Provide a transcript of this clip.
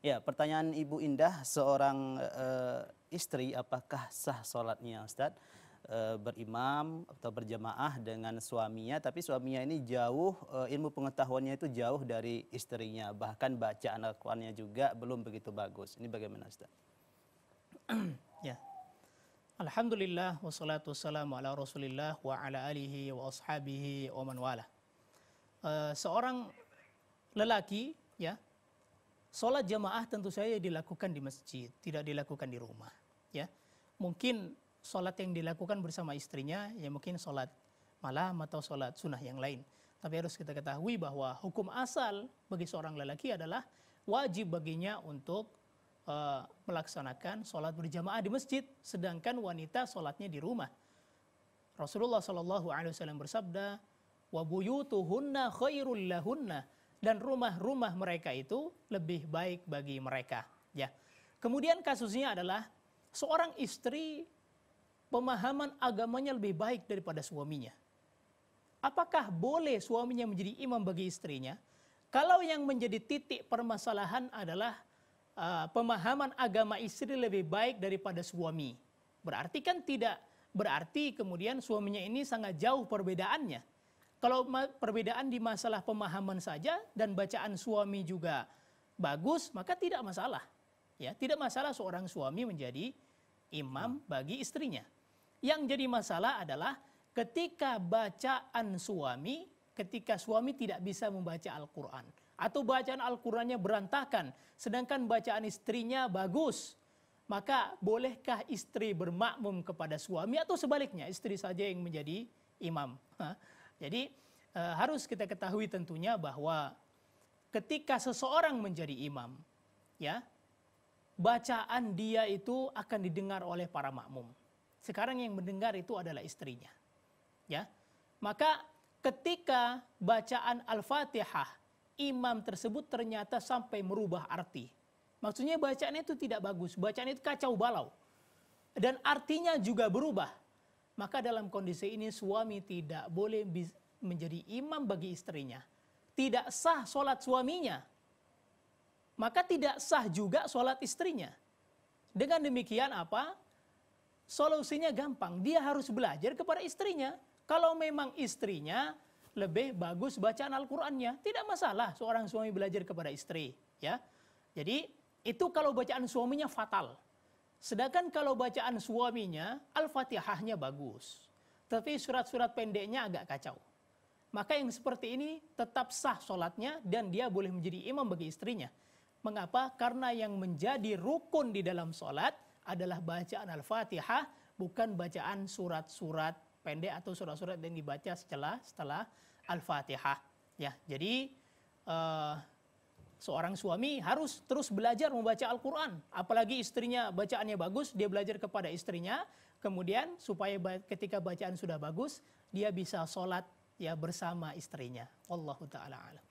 Ya, pertanyaan Ibu Indah, seorang uh, istri apakah sah sholatnya Ustadz? Eh, berimam atau berjamaah dengan suaminya, tapi suaminya ini jauh, eh, ilmu pengetahuannya itu jauh dari istrinya. Bahkan bacaan Al-Qurannya juga belum begitu bagus. Ini bagaimana Ustaz? ya. Alhamdulillah, wassalatu wassalamu ala rasulillah wa ala alihi wa ashabihi wa man wala. Uh, seorang lelaki ya Sholat jamaah tentu saja dilakukan di masjid, tidak dilakukan di rumah. Ya, mungkin sholat yang dilakukan bersama istrinya, ya mungkin sholat malam atau sholat sunnah yang lain. Tapi harus kita ketahui bahwa hukum asal bagi seorang lelaki adalah wajib baginya untuk uh, melaksanakan sholat berjamaah di masjid, sedangkan wanita sholatnya di rumah. Rasulullah Shallallahu Alaihi Wasallam bersabda, "Wabuyutuhunna khairul lahunna." dan rumah-rumah mereka itu lebih baik bagi mereka ya kemudian kasusnya adalah seorang istri pemahaman agamanya lebih baik daripada suaminya apakah boleh suaminya menjadi imam bagi istrinya kalau yang menjadi titik permasalahan adalah uh, pemahaman agama istri lebih baik daripada suami berarti kan tidak berarti kemudian suaminya ini sangat jauh perbedaannya kalau perbedaan di masalah pemahaman saja dan bacaan suami juga bagus, maka tidak masalah. Ya, tidak masalah seorang suami menjadi imam hmm. bagi istrinya. Yang jadi masalah adalah ketika bacaan suami, ketika suami tidak bisa membaca Al-Qur'an atau bacaan Al-Qur'annya berantakan, sedangkan bacaan istrinya bagus. Maka bolehkah istri bermakmum kepada suami atau sebaliknya istri saja yang menjadi imam? Hah? Jadi e, harus kita ketahui tentunya bahwa ketika seseorang menjadi imam, ya bacaan dia itu akan didengar oleh para makmum. Sekarang yang mendengar itu adalah istrinya. Ya. Maka ketika bacaan Al-Fatihah imam tersebut ternyata sampai merubah arti. Maksudnya bacaannya itu tidak bagus, bacaan itu kacau balau. Dan artinya juga berubah. Maka dalam kondisi ini suami tidak boleh menjadi imam bagi istrinya. Tidak sah sholat suaminya. Maka tidak sah juga sholat istrinya. Dengan demikian apa? Solusinya gampang. Dia harus belajar kepada istrinya. Kalau memang istrinya lebih bagus bacaan Al-Qur'annya, tidak masalah seorang suami belajar kepada istri, ya. Jadi itu kalau bacaan suaminya fatal. Sedangkan kalau bacaan suaminya, Al-Fatihahnya bagus. Tapi surat-surat pendeknya agak kacau. Maka yang seperti ini tetap sah sholatnya dan dia boleh menjadi imam bagi istrinya. Mengapa? Karena yang menjadi rukun di dalam sholat adalah bacaan Al-Fatihah, bukan bacaan surat-surat pendek atau surat-surat yang dibaca setelah setelah Al-Fatihah. Ya, jadi uh, seorang suami harus terus belajar membaca Al-Quran. Apalagi istrinya bacaannya bagus, dia belajar kepada istrinya. Kemudian supaya ketika bacaan sudah bagus, dia bisa sholat ya bersama istrinya. Wallahu ta'ala alam.